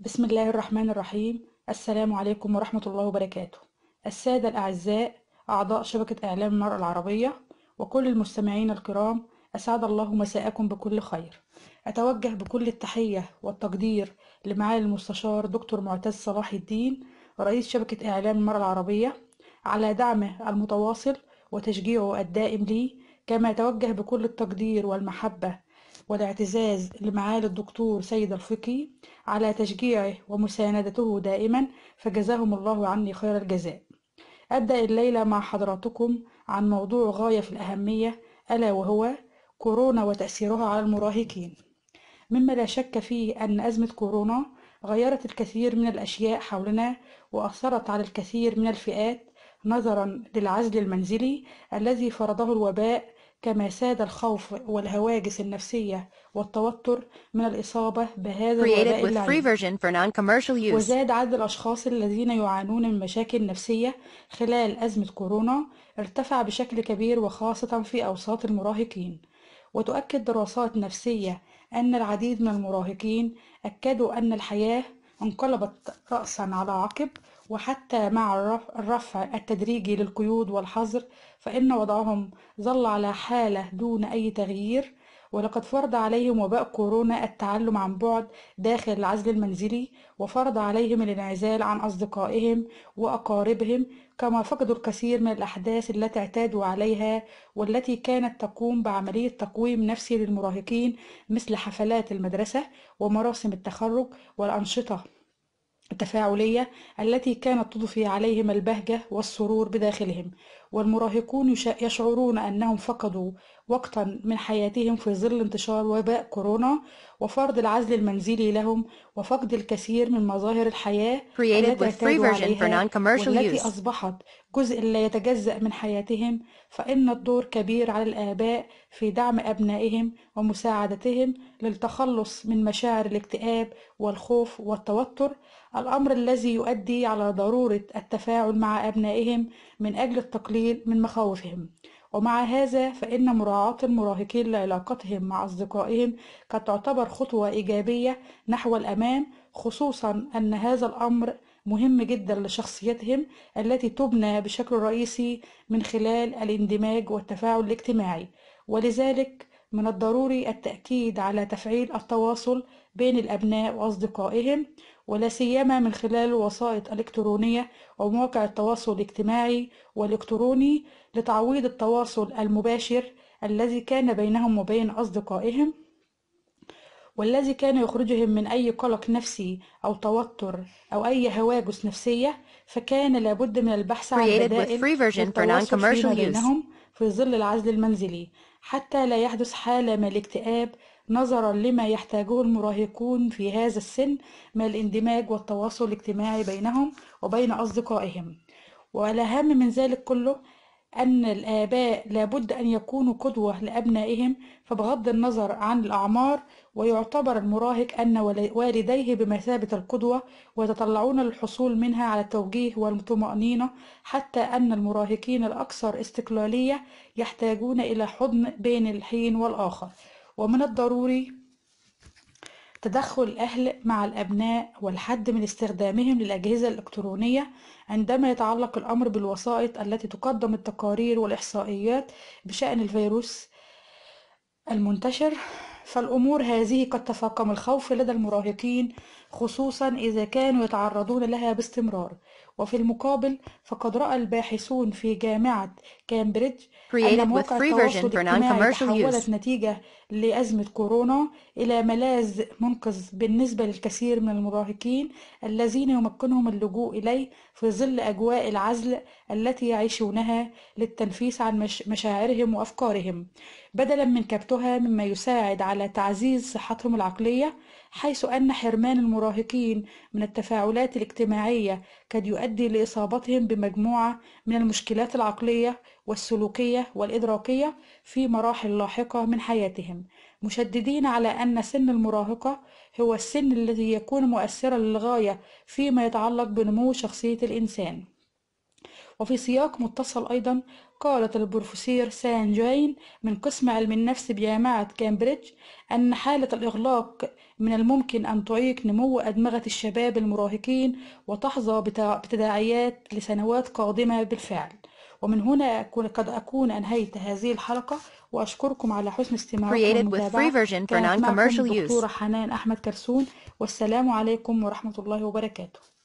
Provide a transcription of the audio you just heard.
بسم الله الرحمن الرحيم السلام عليكم ورحمة الله وبركاته السادة الأعزاء أعضاء شبكة إعلام المرأة العربية وكل المستمعين الكرام أسعد الله مساءكم بكل خير أتوجه بكل التحية والتقدير لمعالي المستشار دكتور معتز صلاح الدين رئيس شبكة إعلام المرأة العربية على دعمه المتواصل وتشجيعه الدائم لي كما توجه بكل التقدير والمحبة والاعتزاز لمعالي الدكتور سيد الفقي على تشجيعه ومساندته دائما فجزاهم الله عني خير الجزاء أبدأ الليلة مع حضراتكم عن موضوع غاية في الأهمية ألا وهو كورونا وتأثيرها على المراهقين مما لا شك فيه أن أزمة كورونا غيرت الكثير من الأشياء حولنا وأثرت على الكثير من الفئات نظرا للعزل المنزلي الذي فرضه الوباء كما ساد الخوف والهواجس النفسية والتوتر من الإصابة بهذا الوباء وزاد عدد الأشخاص الذين يعانون من مشاكل نفسية خلال أزمة كورونا ارتفع بشكل كبير وخاصة في أوساط المراهقين وتؤكد دراسات نفسية أن العديد من المراهقين أكدوا أن الحياة انقلبت رأسا على عقب وحتى مع الرفع التدريجي للقيود والحظر فإن وضعهم ظل على حالة دون أي تغيير ولقد فرض عليهم وباء كورونا التعلم عن بعد داخل العزل المنزلي وفرض عليهم الانعزال عن أصدقائهم وأقاربهم كما فقدوا الكثير من الأحداث التي اعتادوا عليها والتي كانت تقوم بعملية تقويم نفسي للمراهقين مثل حفلات المدرسة ومراسم التخرج والأنشطة التفاعلية التي كانت تضفي عليهم البهجة والسرور بداخلهم والمراهقون يشعرون أنهم فقدوا وقتا من حياتهم في ظل انتشار وباء كورونا وفرض العزل المنزلي لهم وفقد الكثير من مظاهر الحياة التي عليها والتي أصبحت جزء لا يتجزأ من حياتهم فإن الدور كبير على الآباء في دعم أبنائهم ومساعدتهم للتخلص من مشاعر الاكتئاب والخوف والتوتر الأمر الذي يؤدي على ضرورة التفاعل مع أبنائهم من أجل التقليل من مخاوفهم ومع هذا فإن مراعاة المراهقين لعلاقتهم مع أصدقائهم قد تعتبر خطوة إيجابية نحو الأمام خصوصا أن هذا الأمر مهم جدا لشخصيتهم التي تبنى بشكل رئيسي من خلال الاندماج والتفاعل الاجتماعي ولذلك من الضروري التأكيد على تفعيل التواصل بين الأبناء وأصدقائهم ولا سيما من خلال الوسائط الإلكترونية ومواقع التواصل الاجتماعي والإلكتروني لتعويض التواصل المباشر الذي كان بينهم وبين أصدقائهم والذي كان يخرجهم من أي قلق نفسي أو توتر أو أي هواجس نفسية فكان لابد من البحث عن بدائل للتواصل فيما بينهم في ظل العزل المنزلي حتى لا يحدث حالة من الاكتئاب نظرا لما يحتاجه المراهقون في هذا السن من الاندماج والتواصل الاجتماعي بينهم وبين أصدقائهم والأهم من ذلك كله أن الآباء لابد أن يكونوا قدوة لأبنائهم فبغض النظر عن الأعمار ويعتبر المراهق أن والديه بمثابة القدوة ويتطلعون للحصول منها على التوجيه والطمأنينة حتى أن المراهقين الأكثر استقلالية يحتاجون إلى حضن بين الحين والآخر ومن الضروري تدخل الأهل مع الأبناء والحد من استخدامهم للأجهزة الإلكترونية عندما يتعلق الأمر بالوسائط التي تقدم التقارير والإحصائيات بشأن الفيروس المنتشر فالأمور هذه قد تفاقم الخوف لدى المراهقين خصوصا إذا كانوا يتعرضون لها باستمرار وفي المقابل فقد رأى الباحثون في جامعة كامبريدج أن مواقع التواصل الاجتماعي تحولت نتيجة لأزمة كورونا إلى ملاذ منقذ بالنسبة للكثير من المراهقين الذين يمكنهم اللجوء إليه في ظل أجواء العزل التي يعيشونها للتنفيس عن مش مشاعرهم وأفكارهم بدلا من كبتها مما يساعد على تعزيز صحتهم العقلية حيث أن حرمان المراهقين من التفاعلات الاجتماعية قد يؤدي يؤدي لإصابتهم بمجموعة من المشكلات العقلية والسلوكية والإدراكية في مراحل لاحقة من حياتهم مشددين على أن سن المراهقة هو السن الذي يكون مؤثرا للغاية فيما يتعلق بنمو شخصية الإنسان وفي سياق متصل أيضا قالت البروفيسور سان جاين من قسم علم النفس بجامعة كامبريدج أن حالة الإغلاق من الممكن أن تعيق نمو أدمغة الشباب المراهقين وتحظى بتداعيات لسنوات قادمة بالفعل ومن هنا قد أكون أنهيت هذه الحلقة وأشكركم على حسن استماعكم كانت معكم حنان أحمد كرسون والسلام عليكم ورحمة الله وبركاته